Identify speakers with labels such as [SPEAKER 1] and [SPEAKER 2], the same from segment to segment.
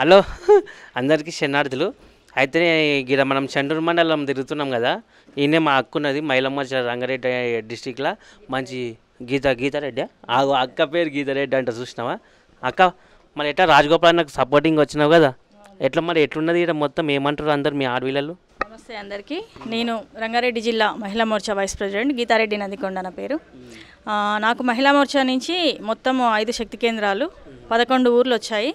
[SPEAKER 1] hello అందరికీ శనార్థులు అయితే ఇక్కడ మనం చండూరు మండలం తిరుగుతున్నాం కదా ఈయనే మా అక్కున్నది మైలమ్మ రంగారెడ్డి డిస్టిక్లో మంచి గీత గీతారెడ్డి ఆ అక్క పేరు గీతారెడ్డి అంటే చూసినావా అక్క మరి ఎట్లా రాజగోపాల్ నాకు సపోర్టింగ్ వచ్చినావు కదా ఎట్లా మరి ఎట్లున్నది ఇక్కడ మొత్తం ఏమంటారు అందరు మీ ఆడవిళ్ళలు
[SPEAKER 2] నమస్తే అందరికీ నేను రంగారెడ్డి జిల్లా మహిళా మోర్చా వైస్ ప్రెసిడెంట్ గీతారెడ్డి నదికొండ నా పేరు నాకు మహిళా మోర్చా నుంచి మొత్తం ఐదు శక్తి కేంద్రాలు పదకొండు ఊర్లు వచ్చాయి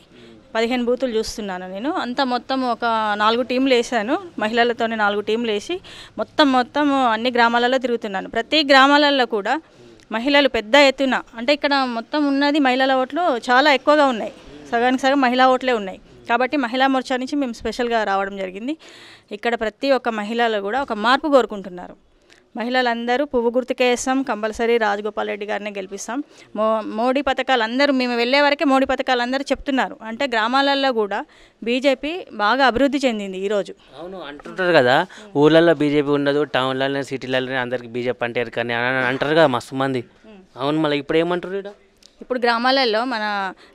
[SPEAKER 2] పదిహేను బూతులు చూస్తున్నాను నేను అంత మొత్తం ఒక నాలుగు టీంలు వేసాను మహిళలతోనే నాలుగు టీంలు వేసి మొత్తం మొత్తం అన్ని గ్రామాలలో తిరుగుతున్నాను ప్రతి గ్రామాలలో కూడా మహిళలు పెద్ద ఎత్తున అంటే ఇక్కడ మొత్తం ఉన్నది మహిళల ఓట్లు చాలా ఎక్కువగా ఉన్నాయి సగానికి సగం మహిళా ఓట్లే ఉన్నాయి కాబట్టి మహిళా మోర్చా నుంచి మేము స్పెషల్గా రావడం జరిగింది ఇక్కడ ప్రతి ఒక్క మహిళలు కూడా ఒక మార్పు కోరుకుంటున్నారు మహిళలందరూ పువ్వు గుర్తుకే వేస్తాం కంపల్సరీ రాజగోపాల్ రెడ్డి గారినే గెలిపిస్తాం మో మోడీ పథకాలు అందరూ మేము వెళ్ళే వరకే మోడీ పథకాలు అందరూ చెప్తున్నారు అంటే గ్రామాలలో కూడా బీజేపీ బాగా అభివృద్ధి చెందింది ఈరోజు
[SPEAKER 1] అవును అంటుంటారు కదా ఊళ్ళల్లో బీజేపీ ఉండదు టౌన్లలో సిటీలలో అందరికీ బీజేపీ అంటే కానీ అంటారు కదా మస్తు మంది అవును మళ్ళీ ఇప్పుడు ఏమంటారు
[SPEAKER 2] ఇప్పుడు గ్రామాలలో మన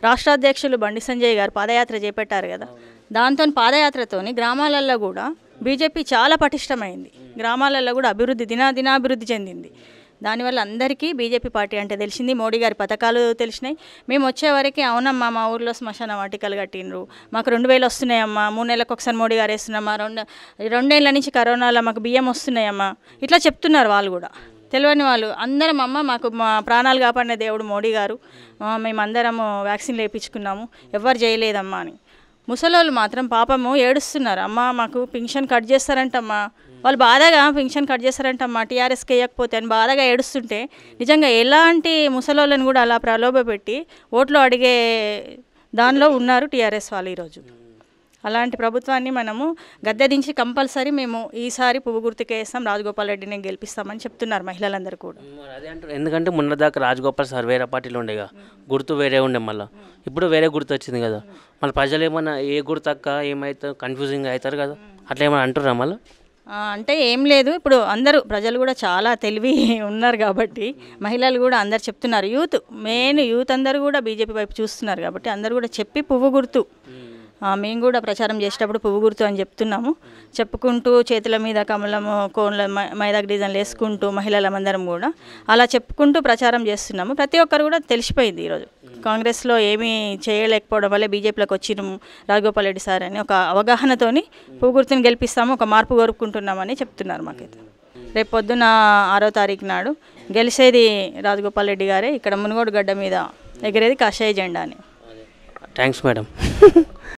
[SPEAKER 2] రాష్ట్రాధ్యక్షులు బండి సంజయ్ గారు పాదయాత్ర చేపట్టారు కదా దాంతో పాదయాత్రతోని గ్రామాలలో కూడా బీజేపీ చాలా పటిష్టమైంది గ్రామాలలో కూడా అభివృద్ధి దినాదినాభివృద్ధి చెందింది దానివల్ల అందరికీ బీజేపీ పార్టీ అంటే తెలిసింది మోడీ గారి పథకాలు తెలిసినాయి మేము వచ్చేవరకు అవునమ్మా మా ఊర్లో శ్మశాన వాటికలు కట్టినరు మాకు రెండు వేలు వస్తున్నాయమ్మా మూడు నెలలకు ఒకసారి మోడీ గారు వేస్తున్నామా రెండు రెండేళ్ల నుంచి కరోనాలో మాకు బియ్యం వస్తున్నాయమ్మా ఇట్లా చెప్తున్నారు వాళ్ళు కూడా తెలియని వాళ్ళు అందరం అమ్మ మాకు మా ప్రాణాలు కాపాడిన దేవుడు మోడీ గారు మేమందరము వ్యాక్సిన్లు వేయించుకున్నాము ఎవరు చేయలేదమ్మా అని ముసలోళ్ళు మాత్రం పాపము ఏడుస్తున్నారు అమ్మ మాకు పింఛన్ కట్ చేస్తారంటమ్మా వాళ్ళు బాధగా పింఛన్ కట్ చేస్తారంటమ్మా టీఆర్ఎస్కి వేయకపోతే అని బాధగా ఏడుస్తుంటే నిజంగా ఎలాంటి ముసలోళ్ళని కూడా అలా ప్రలోభపెట్టి ఓట్లు అడిగే దానిలో ఉన్నారు టీఆర్ఎస్ వాళ్ళు ఈరోజు అలాంటి ప్రభుత్వాన్ని మనము గద్దెదించి కంపల్సరీ మేము ఈసారి పువ్వు వేస్తాం రాజగోపాల్ రెడ్డిని గెలిపిస్తామని చెప్తున్నారు మహిళలందరూ కూడా అదే
[SPEAKER 1] అంటారు ఎందుకంటే మున్న దాకా రాజగోపాల్ సార్ వేరే పార్టీలో ఉండేగా గుర్తు వేరే ఉండే మళ్ళీ ఇప్పుడు వేరే గుర్తు వచ్చింది కదా మళ్ళీ ప్రజలు ఏమన్నా ఏ గుర్తు అక్క ఏమైతే కన్ఫ్యూజింగ్ అవుతారు కదా అట్లా ఏమైనా అంటున్నారా మళ్ళీ
[SPEAKER 2] అంటే ఏం లేదు ఇప్పుడు అందరూ ప్రజలు కూడా చాలా తెలివి ఉన్నారు కాబట్టి మహిళలు కూడా అందరు చెప్తున్నారు యూత్ మెయిన్ యూత్ అందరూ కూడా బీజేపీ వైపు చూస్తున్నారు కాబట్టి అందరు కూడా చెప్పి పువ్వు గుర్తు మేము కూడా ప్రచారం చేసేటప్పుడు పువ్వు గుర్తు అని చెప్తున్నాము చెప్పుకుంటూ చేతుల మీద కమలము కోన్ల మైదా డిజైన్లు వేసుకుంటూ మహిళల అందరం కూడా అలా చెప్పుకుంటూ ప్రచారం చేస్తున్నాము ప్రతి ఒక్కరు కూడా తెలిసిపోయింది ఈరోజు కాంగ్రెస్లో ఏమీ చేయలేకపోవడం వల్ల బీజేపీలోకి వచ్చిన రాఘగోపాల్ రెడ్డి సార్ అని ఒక అవగాహనతోని పువ్వు గుర్తుని గెలిపిస్తాము ఒక మార్పు కోరుకుంటున్నామని చెప్తున్నారు మాకైతే రేపు పొద్దున ఆరో తారీఖు నాడు గెలిచేది రాజగోపాల్ రెడ్డి గారే ఇక్కడ మునుగోడు గడ్డ మీద ఎగిరేది కాషాయ జెండా అని
[SPEAKER 1] థ్యాంక్స్ మేడం